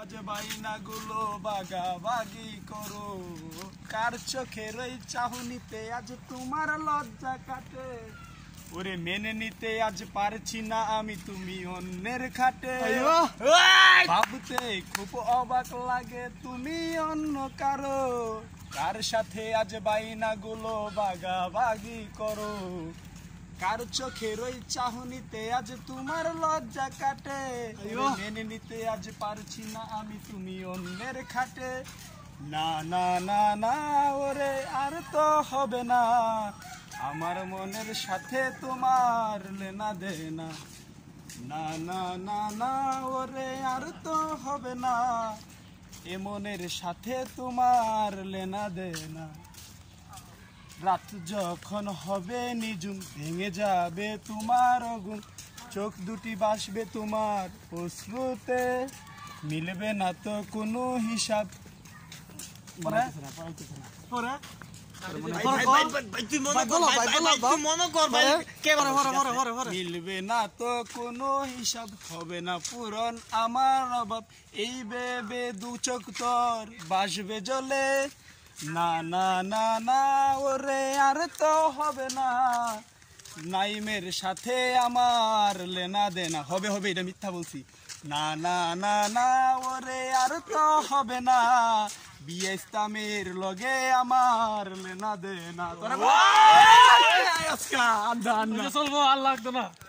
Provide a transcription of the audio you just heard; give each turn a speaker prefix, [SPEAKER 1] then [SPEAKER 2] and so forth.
[SPEAKER 1] আজ করো কার চোখের ওই আজ তোমার লজ্জা কাটে ওরে মেনে নিতে আজ পারছি না আমি তুমি অন্যের খাটে ভাবতে খুব অবাক লাগে তুমি অন্য কারো কার সাথে আজ বাইনা গুলো বাগা বাগি করো কার চোখের ওই চাহনিতে আজ তোমার লজ্জা কাটে মেনে নিতে আজ পারছি না আমি তুমি অন্যের খাটে না না না না ওরে আর তো হবে না আমার মনের সাথে তোমার লেনা দে না না না না না ওরে আর তো হবে না এ মনের সাথে তোমার লেনা দে না রাত যখন হবে নিজুম ভেঙে যাবে তোমার গুম চোখ দুটি বাসবে তোমার অশ্রুতে মিলবে না তো কোনো হিসাব মিলবে না তো কোনো হিসাব হবে না পূরণ আমার অভাব এই বেবে দু চোখ তোর বাসবে জলে না না না না ওরে আর তো হবে না নাইমের সাথে আমার লেনা দেনা হবে হবে এটা মিথ্যা বলছি না না না না ওরে আর তো হবে না বিয়েস্তামের লগে আমার লেনা দেনা চলবো আল্লাহ না